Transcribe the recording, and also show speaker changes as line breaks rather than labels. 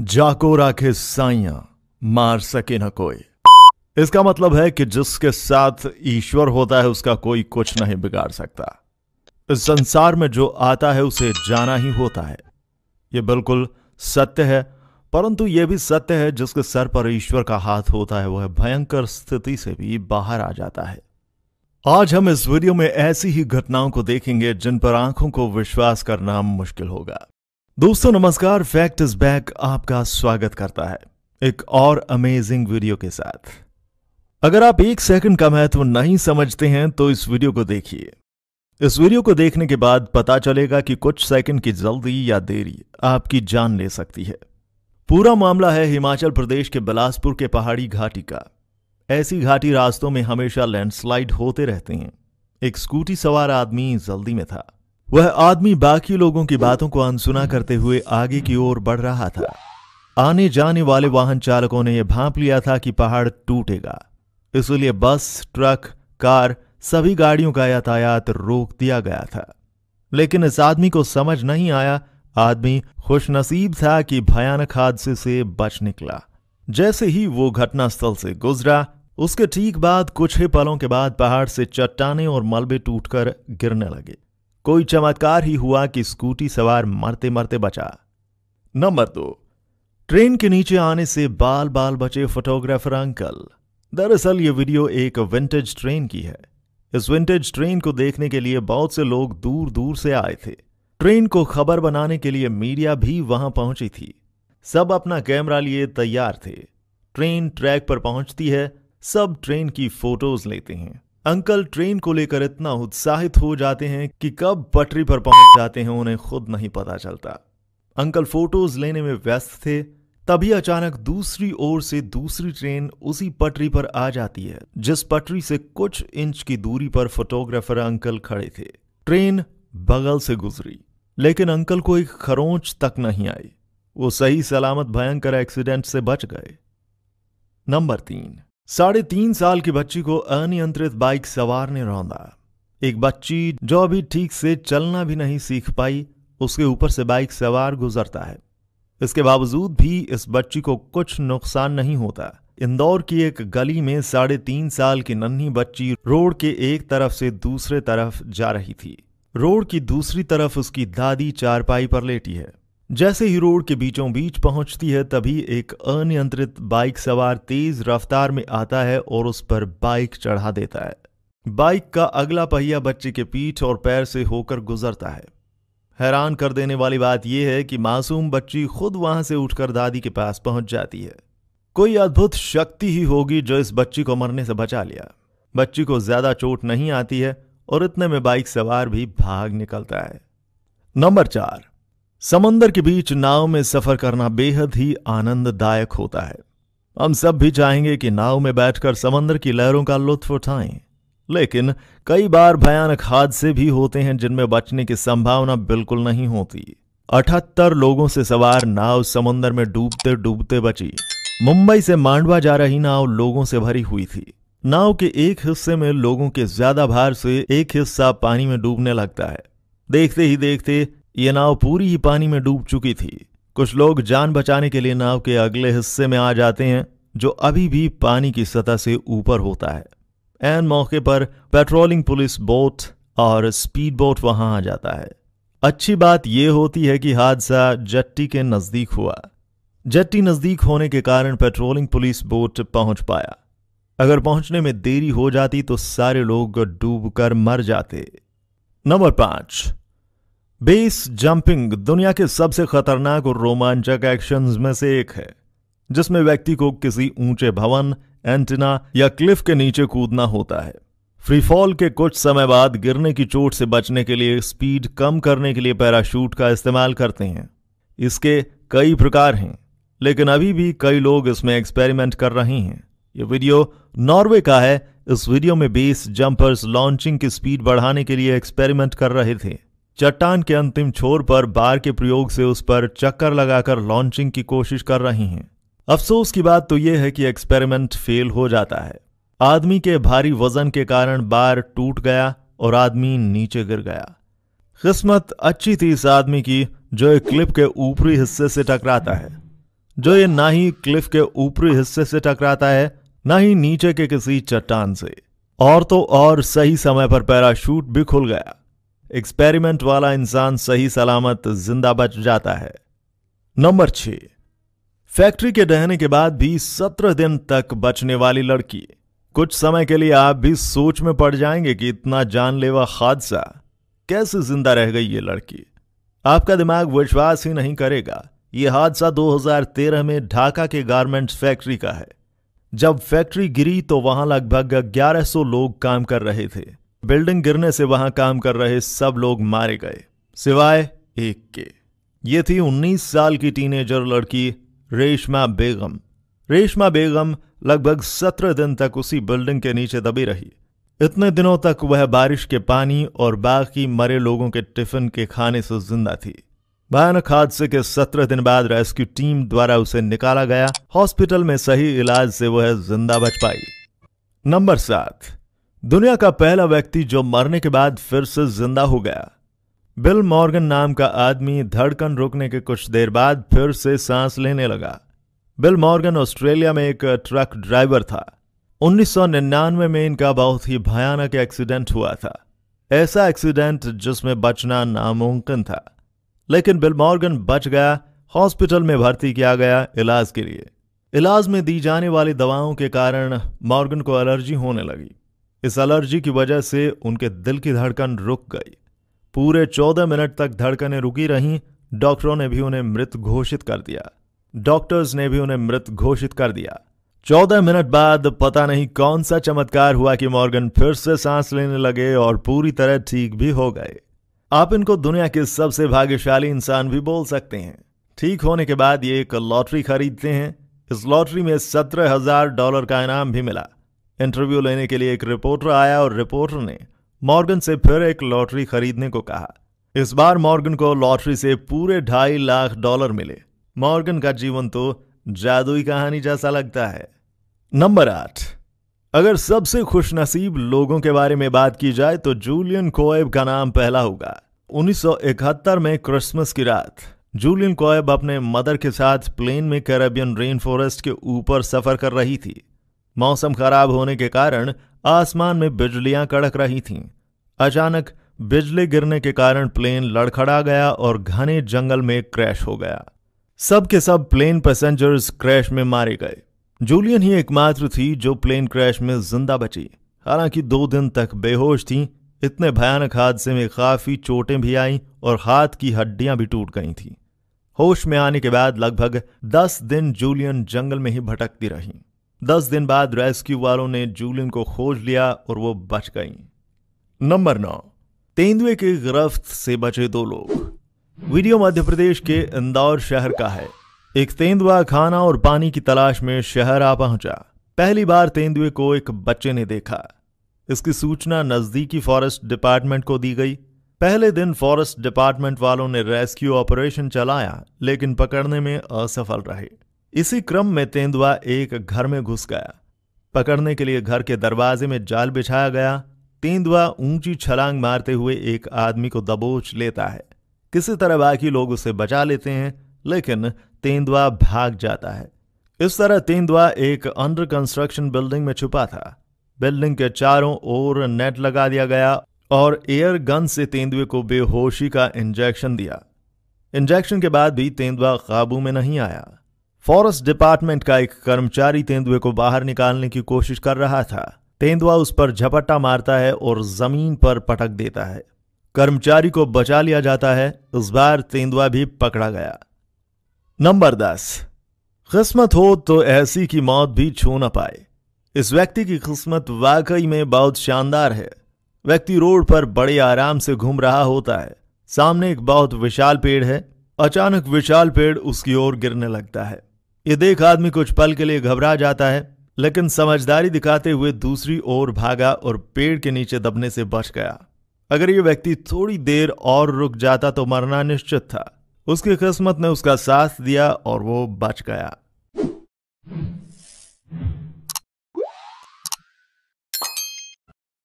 जाको राखे साइया मार सके न कोई इसका मतलब है कि जिसके साथ ईश्वर होता है उसका कोई कुछ नहीं बिगाड़ सकता इस संसार में जो आता है उसे जाना ही होता है यह बिल्कुल सत्य है परंतु यह भी सत्य है जिसके सर पर ईश्वर का हाथ होता है वह भयंकर स्थिति से भी बाहर आ जाता है आज हम इस वीडियो में ऐसी ही घटनाओं को देखेंगे जिन पर आंखों को विश्वास करना मुश्किल होगा दोस्तों नमस्कार फैक्ट इज बैक आपका स्वागत करता है एक और अमेजिंग वीडियो के साथ अगर आप एक सेकंड का महत्व नहीं समझते हैं तो इस वीडियो को देखिए इस वीडियो को देखने के बाद पता चलेगा कि कुछ सेकंड की जल्दी या देरी आपकी जान ले सकती है पूरा मामला है हिमाचल प्रदेश के बिलासपुर के पहाड़ी घाटी का ऐसी घाटी रास्तों में हमेशा लैंडस्लाइड होते रहते हैं एक स्कूटी सवार आदमी जल्दी में था वह आदमी बाकी लोगों की बातों को अनसुना करते हुए आगे की ओर बढ़ रहा था आने जाने वाले वाहन चालकों ने यह भांप लिया था कि पहाड़ टूटेगा इसलिए बस ट्रक कार सभी गाड़ियों का यातायात रोक दिया गया था लेकिन इस आदमी को समझ नहीं आया आदमी खुशनसीब था कि भयानक हादसे से बच निकला जैसे ही वो घटनास्थल से गुजरा उसके ठीक बाद कुछ ही पलों के बाद पहाड़ से चट्टाने और मलबे टूटकर गिरने लगे कोई चमत्कार ही हुआ कि स्कूटी सवार मरते मरते बचा नंबर दो ट्रेन के नीचे आने से बाल बाल बचे फोटोग्राफर अंकल दरअसल ये वीडियो एक विंटेज ट्रेन की है इस विंटेज ट्रेन को देखने के लिए बहुत से लोग दूर दूर से आए थे ट्रेन को खबर बनाने के लिए मीडिया भी वहां पहुंची थी सब अपना कैमरा लिए तैयार थे ट्रेन ट्रैक पर पहुंचती है सब ट्रेन की फोटोज लेते हैं अंकल ट्रेन को लेकर इतना उत्साहित हो जाते हैं कि कब पटरी पर पहुंच जाते हैं उन्हें खुद नहीं पता चलता अंकल फोटोज लेने में व्यस्त थे तभी अचानक दूसरी ओर से दूसरी ट्रेन उसी पटरी पर आ जाती है जिस पटरी से कुछ इंच की दूरी पर फोटोग्राफर अंकल खड़े थे ट्रेन बगल से गुजरी लेकिन अंकल को एक खरोंच तक नहीं आई वो सही सलामत भयंकर एक्सीडेंट से बच गए नंबर तीन साढ़े तीन साल की बच्ची को अनियंत्रित बाइक सवार ने रौंदा एक बच्ची जो अभी ठीक से चलना भी नहीं सीख पाई उसके ऊपर से बाइक सवार गुजरता है इसके बावजूद भी इस बच्ची को कुछ नुकसान नहीं होता इंदौर की एक गली में साढ़े तीन साल की नन्ही बच्ची रोड के एक तरफ से दूसरे तरफ जा रही थी रोड की दूसरी तरफ उसकी दादी चारपाई पर लेटी है जैसे ही रोड के बीचों बीच पहुंचती है तभी एक अनियंत्रित बाइक सवार तेज रफ्तार में आता है और उस पर बाइक चढ़ा देता है बाइक का अगला पहिया बच्चे के पीठ और पैर से होकर गुजरता है हैरान कर देने वाली बात यह है कि मासूम बच्ची खुद वहां से उठकर दादी के पास पहुंच जाती है कोई अद्भुत शक्ति ही होगी जो इस बच्ची को मरने से बचा लिया बच्ची को ज्यादा चोट नहीं आती है और इतने में बाइक सवार भी भाग निकलता है नंबर चार समंदर के बीच नाव में सफर करना बेहद ही आनंददायक होता है हम सब भी चाहेंगे कि नाव में बैठकर समंदर की लहरों का लुत्फ उठाएं लेकिन कई बार भयानक हादसे भी होते हैं जिनमें बचने की संभावना बिल्कुल नहीं होती अठहत्तर लोगों से सवार नाव समंदर में डूबते डूबते बची मुंबई से मांडवा जा रही नाव लोगों से भरी हुई थी नाव के एक हिस्से में लोगों के ज्यादा भार से एक हिस्सा पानी में डूबने लगता है देखते ही देखते ये नाव पूरी ही पानी में डूब चुकी थी कुछ लोग जान बचाने के लिए नाव के अगले हिस्से में आ जाते हैं जो अभी भी पानी की सतह से ऊपर होता है एन मौके पर पेट्रोलिंग पुलिस बोट और स्पीड बोट वहां आ जाता है अच्छी बात यह होती है कि हादसा जट्टी के नज़दीक हुआ जट्टी नज़दीक होने के कारण पेट्रोलिंग पुलिस बोट पहुंच पाया अगर पहुंचने में देरी हो जाती तो सारे लोग डूब कर मर जाते नंबर पांच बेस जंपिंग दुनिया के सबसे खतरनाक और रोमांचक एक्शन में से एक है जिसमें व्यक्ति को किसी ऊंचे भवन एंटीना या क्लिफ के नीचे कूदना होता है फ्रीफॉल के कुछ समय बाद गिरने की चोट से बचने के लिए स्पीड कम करने के लिए पैराशूट का इस्तेमाल करते हैं इसके कई प्रकार हैं लेकिन अभी भी कई लोग इसमें एक्सपेरिमेंट कर रहे हैं ये वीडियो नॉर्वे का है इस वीडियो में बेस जंपर्स लॉन्चिंग की स्पीड बढ़ाने के लिए एक्सपेरिमेंट कर रहे थे चट्टान के अंतिम छोर पर बार के प्रयोग से उस पर चक्कर लगाकर लॉन्चिंग की कोशिश कर रही हैं अफसोस की बात तो यह है कि एक्सपेरिमेंट फेल हो जाता है आदमी के भारी वजन के कारण बार टूट गया और आदमी नीचे गिर गया किस्मत अच्छी थी इस आदमी की जो एक क्लिप के ऊपरी हिस्से से टकराता है जो ये ना ही क्लिफ के ऊपरी हिस्से से टकराता है ना ही नीचे के किसी चट्टान से और तो और सही समय पर पैराशूट भी खुल गया एक्सपेरिमेंट वाला इंसान सही सलामत जिंदा बच जाता है नंबर छ फैक्ट्री के डहने के बाद भी सत्रह दिन तक बचने वाली लड़की कुछ समय के लिए आप भी सोच में पड़ जाएंगे कि इतना जानलेवा हादसा कैसे जिंदा रह गई ये लड़की आपका दिमाग विश्वास ही नहीं करेगा ये हादसा 2013 में ढाका के गारमेंट्स फैक्ट्री का है जब फैक्ट्री गिरी तो वहां लगभग 1100 लोग काम कर रहे थे बिल्डिंग गिरने से वहां काम कर रहे सब लोग मारे गए सिवाय एक के ये थी 19 साल की टीनेजर लड़की रेशमा बेगम रेशमा बेगम लगभग 17 दिन तक उसी बिल्डिंग के नीचे दबी रही इतने दिनों तक वह बारिश के पानी और बाकी मरे लोगों के टिफिन के खाने से जिंदा थी भयानक हादसे के सत्रह दिन बाद रेस्क्यू टीम द्वारा उसे निकाला गया हॉस्पिटल में सही इलाज से वह जिंदा बच पाई नंबर सात दुनिया का पहला व्यक्ति जो मरने के बाद फिर से जिंदा हो गया बिल मॉर्गन नाम का आदमी धड़कन रुकने के कुछ देर बाद फिर से सांस लेने लगा बिल मॉर्गन ऑस्ट्रेलिया में एक ट्रक ड्राइवर था 1999 में इनका बहुत ही भयानक एक्सीडेंट हुआ था ऐसा एक्सीडेंट जिसमें बचना नामुमकिन था लेकिन बिल मॉर्गन बच गया हॉस्पिटल में भर्ती किया गया इलाज के लिए इलाज में दी जाने वाली दवाओं के कारण मॉर्गन को एलर्जी होने लगी इस एलर्जी की वजह से उनके दिल की धड़कन रुक गई पूरे चौदह मिनट तक धड़कनें रुकी रहीं डॉक्टरों ने भी उन्हें मृत घोषित कर दिया डॉक्टर्स ने भी उन्हें मृत घोषित कर दिया चौदह मिनट बाद पता नहीं कौन सा चमत्कार हुआ कि मॉर्गन फिर से सांस लेने लगे और पूरी तरह ठीक भी हो गए आप इनको दुनिया के सबसे भाग्यशाली इंसान भी बोल सकते हैं ठीक होने के बाद ये एक लॉटरी खरीदते हैं इस लॉटरी में सत्रह हजार डॉलर का इनाम भी मिला इंटरव्यू लेने के लिए एक रिपोर्टर आया और रिपोर्टर ने मॉर्गन से फिर एक लॉटरी खरीदने को कहा इस बार मॉर्गन को लॉटरी से पूरे ढाई लाख डॉलर मिले मॉर्गन का जीवन तो जादुई कहानी जैसा लगता है नंबर आठ अगर सबसे खुशनसीब लोगों के बारे में बात की जाए तो जूलियन कोएब का नाम पहला होगा 1971 में क्रिसमस की रात जूलियन कोएब अपने मदर के साथ प्लेन में कैरेबियन रेन फॉरेस्ट के ऊपर सफर कर रही थी मौसम खराब होने के कारण आसमान में बिजलियां कड़क रही थीं अचानक बिजली गिरने के कारण प्लेन लड़खड़ा गया और घने जंगल में क्रैश हो गया सब के सब प्लेन पैसेंजर्स क्रैश में मारे गए जूलियन ही एकमात्र थी जो प्लेन क्रैश में जिंदा बची हालांकि दो दिन तक बेहोश थी इतने भयानक हादसे में काफ़ी चोटें भी आईं और हाथ की हड्डियां भी टूट गई थीं होश में आने के बाद लगभग दस दिन जूलियन जंगल में ही भटकती रहीं दस दिन बाद रेस्क्यू वालों ने जूलिन को खोज लिया और वो बच गई नंबर नौ तेंदुए की गिरफ्त से बचे दो लोग वीडियो मध्य प्रदेश के इंदौर शहर का है एक तेंदुआ खाना और पानी की तलाश में शहर आ पहुंचा पहली बार तेंदुए को एक बच्चे ने देखा इसकी सूचना नजदीकी फॉरेस्ट डिपार्टमेंट को दी गई पहले दिन फॉरेस्ट डिपार्टमेंट वालों ने रेस्क्यू ऑपरेशन चलाया लेकिन पकड़ने में असफल रहे इसी क्रम में तेंदुआ एक घर में घुस गया पकड़ने के लिए घर के दरवाजे में जाल बिछाया गया तेंदुआ ऊंची छलांग मारते हुए एक आदमी को दबोच लेता है किसी तरह बाकी लोग उसे बचा लेते हैं लेकिन तेंदुआ भाग जाता है इस तरह तेंदुआ एक अंडर कंस्ट्रक्शन बिल्डिंग में छुपा था बिल्डिंग के चारों ओर नेट लगा दिया गया और एयर गन से तेंदुए को बेहोशी का इंजेक्शन दिया इंजेक्शन के बाद भी तेंदुआ काबू में नहीं आया फॉरेस्ट डिपार्टमेंट का एक कर्मचारी तेंदुए को बाहर निकालने की कोशिश कर रहा था तेंदुआ उस पर झपट्टा मारता है और जमीन पर पटक देता है कर्मचारी को बचा लिया जाता है इस बार तेंदुआ भी पकड़ा गया नंबर दस किस्मत हो तो ऐसी की मौत भी छू न पाए इस व्यक्ति की किस्मत वाकई में बहुत शानदार है व्यक्ति रोड पर बड़े आराम से घूम रहा होता है सामने एक बहुत विशाल पेड़ है अचानक विशाल पेड़ उसकी ओर गिरने लगता है ये देख आदमी कुछ पल के लिए घबरा जाता है लेकिन समझदारी दिखाते हुए दूसरी ओर भागा और पेड़ के नीचे दबने से बच गया अगर ये व्यक्ति थोड़ी देर और रुक जाता तो मरना निश्चित था उसकी किस्मत ने उसका साथ दिया और वो बच गया